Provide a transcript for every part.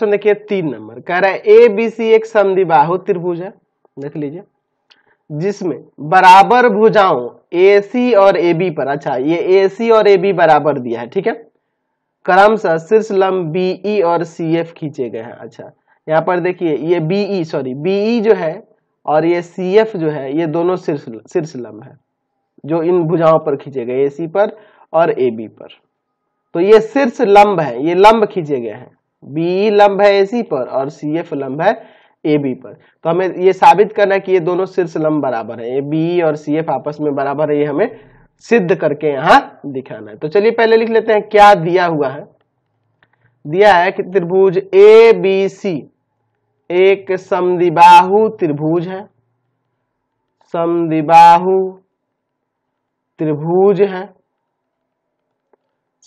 question तो देखिए तीन नंबर कह रहा है ए बी सी एक समदिबाहु त्रिभुज है देख लीजिए जिसमें बराबर भुजाओं ए सी और ए बी पर अच्छा ये ए सी और ए बी बराबर दिया है ठीक है क्रमश शीर्ष लंब बी ई e और सी एफ खींचे गए हैं अच्छा यहाँ पर देखिए ये B E sorry B E जो है और ये सी एफ जो है ये दोनों शीर्ष शीर्ष लंब है जो इन भुजाओं पर खींचे गए ए सी पर और ए बी पर तो ये शीर्ष लंब है ये लंब खींचे गए हैं बी लंब है ए सी पर और सी एफ लंब है ए बी पर तो हमें ये साबित करना है कि ये दोनों शीर्ष लंब बराबर है ए बी और सी एफ आपस में बराबर है ये हमें सिद्ध करके यहां दिखाना है तो चलिए पहले लिख लेते हैं क्या दिया हुआ है दिया है कि त्रिभुज ए बी सी एक समदिबाहु त्रिभुज है समदिबाहु त्रिभुज है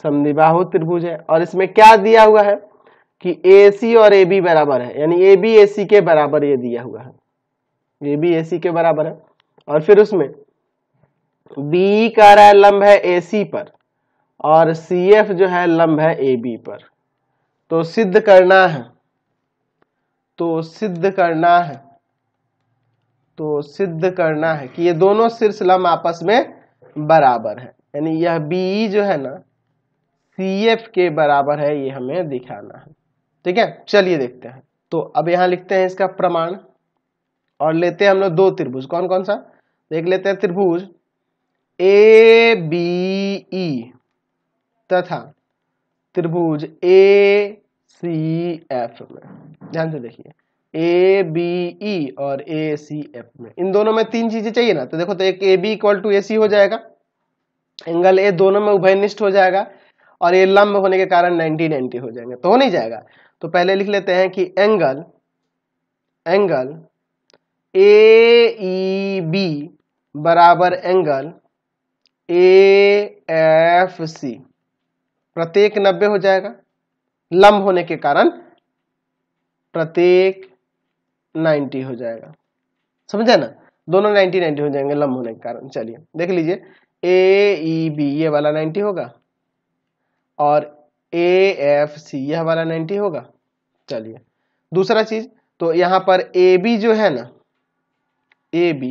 समदिबाहु त्रिभुज है और इसमें क्या दिया हुआ है कि ए सी और ए बी बराबर है यानी ए बी ए सी के बराबर ये दिया हुआ है ए बी ए सी के बराबर है और फिर उसमें बी का रहा है लंब है ए सी पर और सी एफ जो है लंब है ए बी पर तो सिद्ध करना है तो सिद्ध करना है तो सिद्ध करना है कि ये दोनों शीर्ष लंब आपस में बराबर है यानी यह बी जो है ना सी एफ के बराबर है ये हमें दिखाना है ठीक है चलिए देखते हैं तो अब यहां लिखते हैं इसका प्रमाण और लेते हैं हम लोग दो त्रिभुज कौन कौन सा देख लेते हैं त्रिभुज ए बी ई तथा त्रिभुज ए सी एफ में ध्यान से देखिए ए बी ई और ए सी एफ में इन दोनों में तीन चीजें चाहिए ना तो देखो तो एक A B equal to A C हो जाएगा एंगल ए दोनों में उभयनिष्ठ हो जाएगा और ये लंब होने के कारण 90 90 हो जाएंगे तो हो नहीं जाएगा तो पहले लिख लेते हैं कि angle angle A E B बराबर एंगल ए एफ सी प्रत्येक नब्बे हो जाएगा लंब होने के कारण प्रत्येक 90 हो जाएगा समझे ना दोनों 90 90 हो जाएंगे लंब होने के कारण चलिए देख लीजिए ए ई बी ये वाला 90 होगा और ए एफ सी ये हमारा 90 होगा चलिए दूसरा चीज तो यहां पर ए बी जो है ना ए बी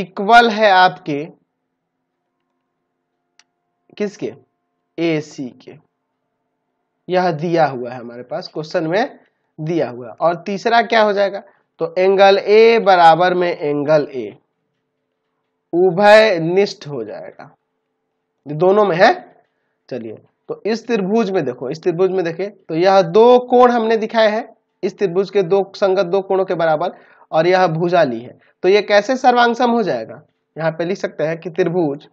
इक्वल है आपके किसके ए सी के यह दिया हुआ है हमारे पास क्वेश्चन में दिया हुआ और तीसरा क्या हो जाएगा तो एंगल ए बराबर में एंगल ए उभय निष्ठ हो जाएगा दोनों में है चलिए तो इस त्रिभुज में देखो इस त्रिभुज में देखे तो यह दो कोण हमने दिखाए हैं इस त्रिभुज के दो संगत दो कोणों के बराबर और यह भुजाली है तो यह कैसे सर्वांगसम हो जाएगा यहां पे लिख सकते हैं कि त्रिभुज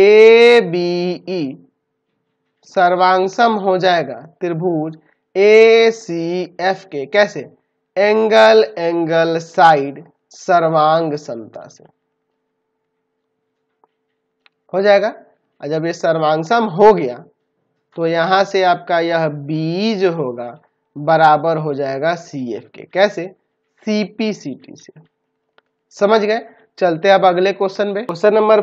ए बी e सर्वांगसम हो जाएगा त्रिभुज ए सी एफ के कैसे एंगल एंगल साइड सर्वांग समता से हो जाएगा जब ये सर्वांगसम हो गया तो यहां से आपका यह बीज होगा बराबर हो जाएगा सी एफ के कैसे सीपीसीटी से समझ गए चलते अब अगले क्वेश्चन पे क्वेश्चन नंबर